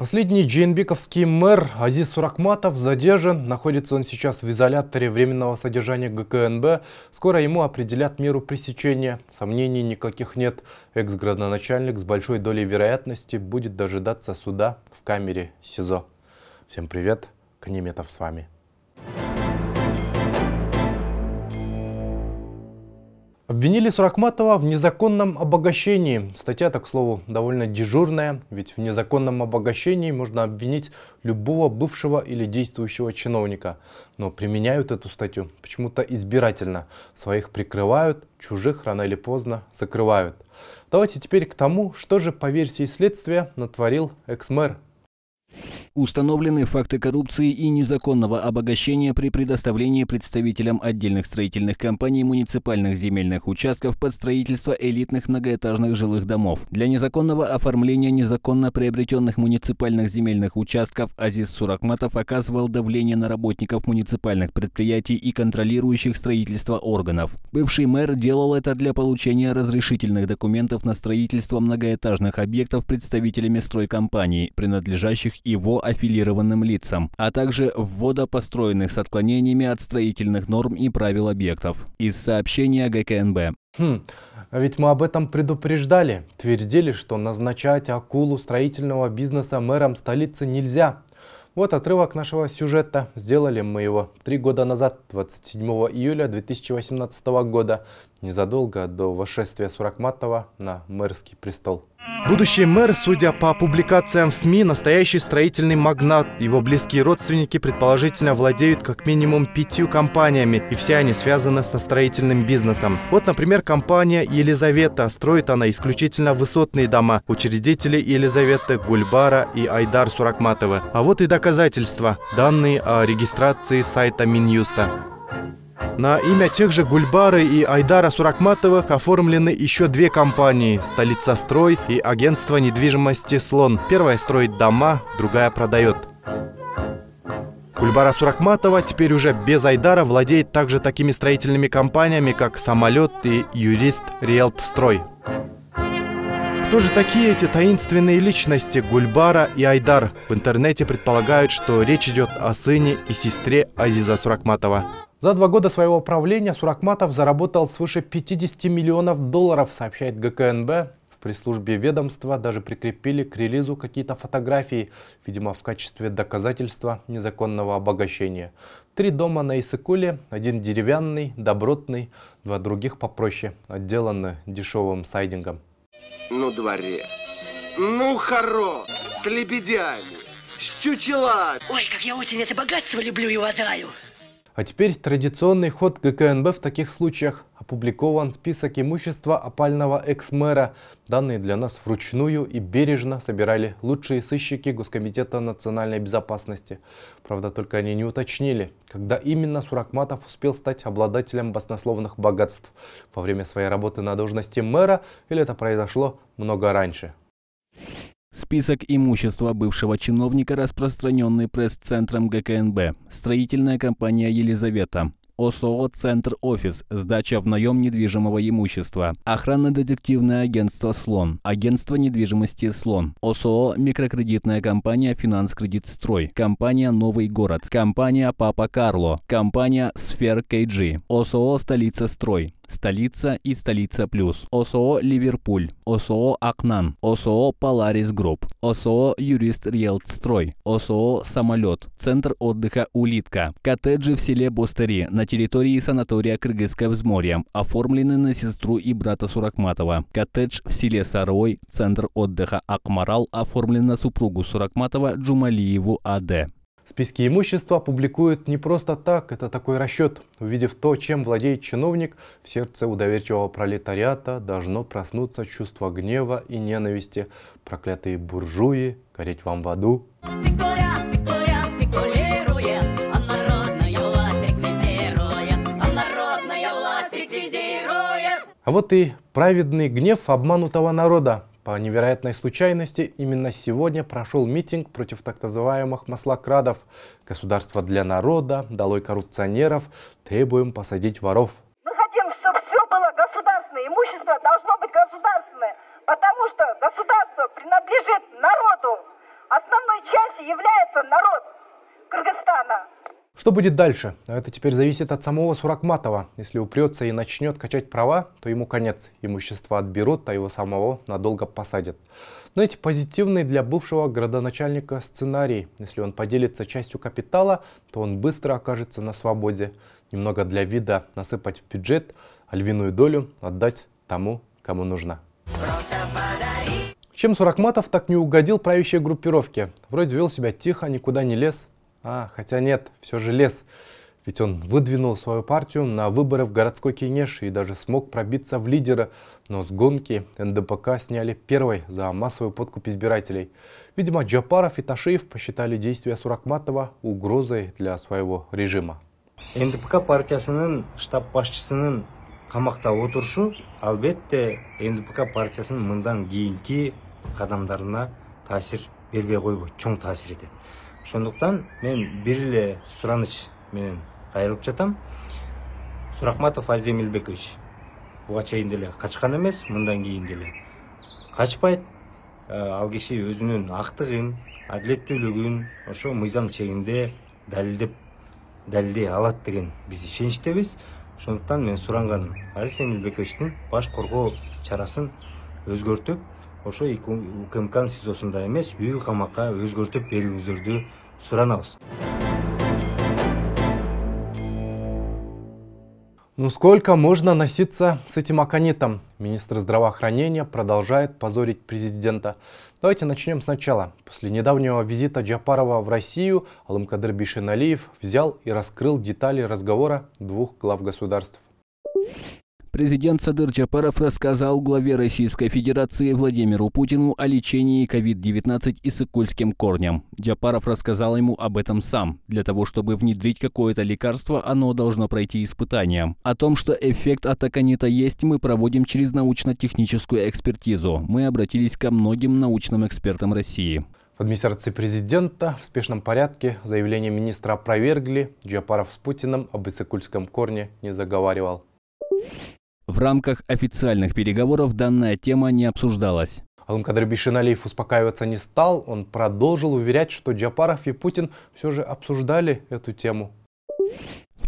Последний джейнбековский мэр Азиз Суракматов задержан. Находится он сейчас в изоляторе временного содержания ГКНБ. Скоро ему определят меру пресечения. Сомнений никаких нет. Экс-градоначальник с большой долей вероятности будет дожидаться суда в камере СИЗО. Всем привет, Канеметов с вами. Обвинили Сурахматова в незаконном обогащении. Статья, так к слову, довольно дежурная, ведь в незаконном обогащении можно обвинить любого бывшего или действующего чиновника. Но применяют эту статью почему-то избирательно. Своих прикрывают, чужих рано или поздно закрывают. Давайте теперь к тому, что же по версии следствия натворил экс-мэр Установлены факты коррупции и незаконного обогащения при предоставлении представителям отдельных строительных компаний муниципальных земельных участков под строительство элитных многоэтажных жилых домов. Для незаконного оформления незаконно приобретенных муниципальных земельных участков Азиз Суракматов оказывал давление на работников муниципальных предприятий и контролирующих строительство органов. Бывший мэр делал это для получения разрешительных документов на строительство многоэтажных объектов представителями стройкомпаний, принадлежащих его аффилированным лицам, а также ввода построенных с отклонениями от строительных норм и правил объектов. Из сообщения ГКНБ. Хм, а ведь мы об этом предупреждали. Твердили, что назначать акулу строительного бизнеса мэром столицы нельзя. Вот отрывок нашего сюжета. Сделали мы его три года назад, 27 июля 2018 года, незадолго до вошествия Суракматова на мэрский престол. Будущий мэр, судя по публикациям в СМИ, настоящий строительный магнат. Его близкие родственники предположительно владеют как минимум пятью компаниями, и все они связаны со строительным бизнесом. Вот, например, компания «Елизавета». Строит она исключительно высотные дома. Учредители Елизаветы Гульбара и Айдар Суракматова. А вот и доказательства. Данные о регистрации сайта Минюста. На имя тех же Гульбары и Айдара Суракматовых оформлены еще две компании – «Столица строй» и агентство недвижимости «Слон». Первая строит дома, другая продает. Гульбара Суракматова теперь уже без Айдара владеет также такими строительными компаниями, как «Самолет» и «Юрист Риэлтстрой». Кто же такие эти таинственные личности Гульбара и Айдар? В интернете предполагают, что речь идет о сыне и сестре Азиза Суракматова. За два года своего правления Суракматов заработал свыше 50 миллионов долларов, сообщает ГКНБ. В пресс-службе ведомства даже прикрепили к релизу какие-то фотографии, видимо, в качестве доказательства незаконного обогащения. Три дома на Исыкуле, один деревянный, добротный, два других попроще, отделаны дешевым сайдингом. Ну, дворец, ну, хоро, с лебедями, с чучелами. Ой, как я очень это богатство люблю и уважаю. А теперь традиционный ход ГКНБ в таких случаях. Опубликован список имущества опального экс-мэра. Данные для нас вручную и бережно собирали лучшие сыщики Госкомитета национальной безопасности. Правда, только они не уточнили, когда именно Суракматов успел стать обладателем баснословных богатств. Во время своей работы на должности мэра или это произошло много раньше. Список имущества бывшего чиновника, распространенный пресс-центром ГКНБ, строительная компания «Елизавета», ОСОО «Центр Офис», сдача в наем недвижимого имущества, охранно-детективное агентство «Слон», агентство недвижимости «Слон», ОСОО «Микрокредитная компания Финанс Кредит Строй», компания «Новый город», компания «Папа Карло», компания «Сфер КГ», ОСОО «Столица Строй», Столица и Столица Плюс, ОСО Ливерпуль, ОСО Акнан, ОСО Polaris Групп, ОСО Юрист Строй, ОСО Самолет, Центр отдыха Улитка, коттеджи в селе Бустери на территории санатория Кыргызское взморье, оформлены на сестру и брата Суракматова, коттедж в селе Сарой, Центр отдыха Акмарал оформлен на супругу Суракматова Джумалиеву А.Д. Списки имущества публикуют не просто так, это такой расчет. Увидев то, чем владеет чиновник, в сердце у доверчивого пролетариата должно проснуться чувство гнева и ненависти. Проклятые буржуи, гореть вам в аду. А, а, а вот и праведный гнев обманутого народа. По невероятной случайности, именно сегодня прошел митинг против так называемых маслокрадов. Государство для народа, долой коррупционеров, требуем посадить воров. Мы ну, хотим, чтобы все было государственное, имущество должно быть государственное, потому что государство принадлежит народу. Основной частью является народ Кыргызстана. Что будет дальше? Это теперь зависит от самого Суракматова. Если упрется и начнет качать права, то ему конец. Имущество отберут, а его самого надолго посадят. Но ну, эти позитивные для бывшего градоначальника сценарий. Если он поделится частью капитала, то он быстро окажется на свободе. Немного для вида насыпать в бюджет, а львиную долю отдать тому, кому нужна. Чем Суракматов так не угодил правящей группировке? Вроде вел себя тихо, никуда не лез, а, хотя нет, все же лес. Ведь он выдвинул свою партию на выборы в городской Кенеш и даже смог пробиться в лидера, но с гонки НДПК сняли первой за массовый подкуп избирателей. Видимо, Джапаров и Ташиев посчитали действия Суракматова угрозой для своего режима. НДПК партия партиясының штаб басшысының қамақта отырышы әлбетте НДПК партия партиясының мындан кейінгі қадамдарына таасир бербей қойбы чон таасир етеді ошондуктан мен бир эле сураныч менен кайрылып жатам сурахматов азим элбекович буга чейин деле качкан эмес мындан кийин деле качпайт э, ал киши өзүнүн актыгын адилеттүүлүгүн ошо мыйзам чегинде далилдеп далилдей алат деген биз ишеничтебиз ошондуктан мен суранганым азиз элбековичтин баш коргоо чарасын өзгөртүп ошо укмкнын сизосунда эмес үй камакка өзгөртүп берүүңүздөрдү суранабыз Ну сколько можно носиться с этим аконитом? Министр здравоохранения продолжает позорить президента. Давайте начнем сначала. После недавнего визита Джапарова в Россию Алымкадыр Бишеналиев взял и раскрыл детали разговора двух глав государств президент Садыр Чапаров рассказал главе Российской Федерации Владимиру Путину о лечении COVID-19 и сыкульским корнем. Чапаров рассказал ему об этом сам. Для того, чтобы внедрить какое-то лекарство, оно должно пройти испытания. О том, что эффект от аконита есть, мы проводим через научно-техническую экспертизу. Мы обратились ко многим научным экспертам России. В администрации президента в спешном порядке заявление министра опровергли. Джапаров с Путиным об исыкульском корне не заговаривал. В рамках официальных переговоров данная тема не обсуждалась. Алымкадыр Бишиналиев успокаиваться не стал. Он продолжил уверять, что Джапаров и Путин все же обсуждали эту тему.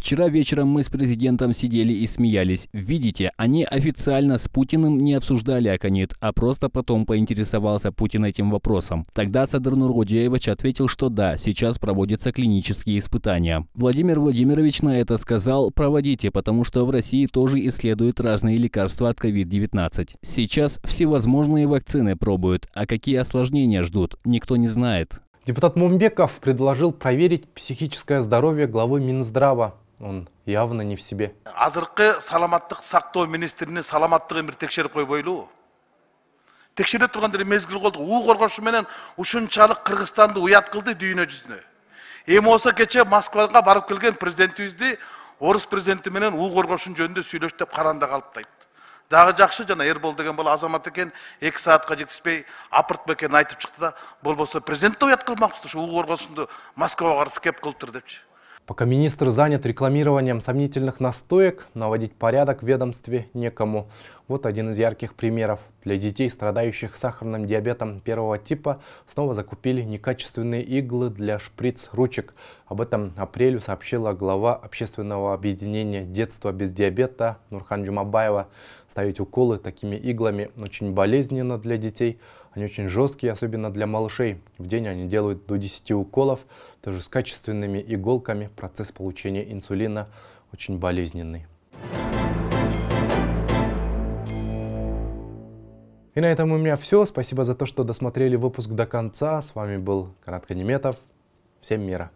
Вчера вечером мы с президентом сидели и смеялись. Видите, они официально с Путиным не обсуждали Аконит, а просто потом поинтересовался Путин этим вопросом. Тогда Садар Нургодиевич ответил, что да, сейчас проводятся клинические испытания. Владимир Владимирович на это сказал «проводите, потому что в России тоже исследуют разные лекарства от COVID-19. Сейчас всевозможные вакцины пробуют, а какие осложнения ждут, никто не знает». Депутат Мумбеков предложил проверить психическое здоровье главы Минздрава. он явно не в себе азыркы саламаттык сактоо министринин саламаттыгын бир текшерип койбойлубу текшере турган деле мезгил болду уу коргошу менен ушунчалык кыргызстанды уят кылды дүйнө жүзүнө эми болсо кече москвага барып келген президентибизди орус президенти менен уу коргошун жөнүндө сүйлөш деп каранда калыптайт дагы жакшы жана эрбол деген бала азамат экен эки саатка жетишпей жеткизбей апыртбэкенин айтып чыкты да болбосо президент да уят кылмакпыз ушу уу коргошунду москвага барып кеп кылыптыр депчи Пока министр занят рекламированием сомнительных настоек, наводить порядок в ведомстве некому. Вот один из ярких примеров. Для детей, страдающих сахарным диабетом первого типа, снова закупили некачественные иглы для шприц-ручек. Об этом апрелю сообщила глава общественного объединения «Детство без диабета» Нурхан Джумабаева. Ставить уколы такими иглами очень болезненно для детей – они очень жесткие, особенно для малышей. В день они делают до 10 уколов, даже с качественными иголками. Процесс получения инсулина очень болезненный. И на этом у меня все. Спасибо за то, что досмотрели выпуск до конца. С вами был Канат Канеметов. Всем мира!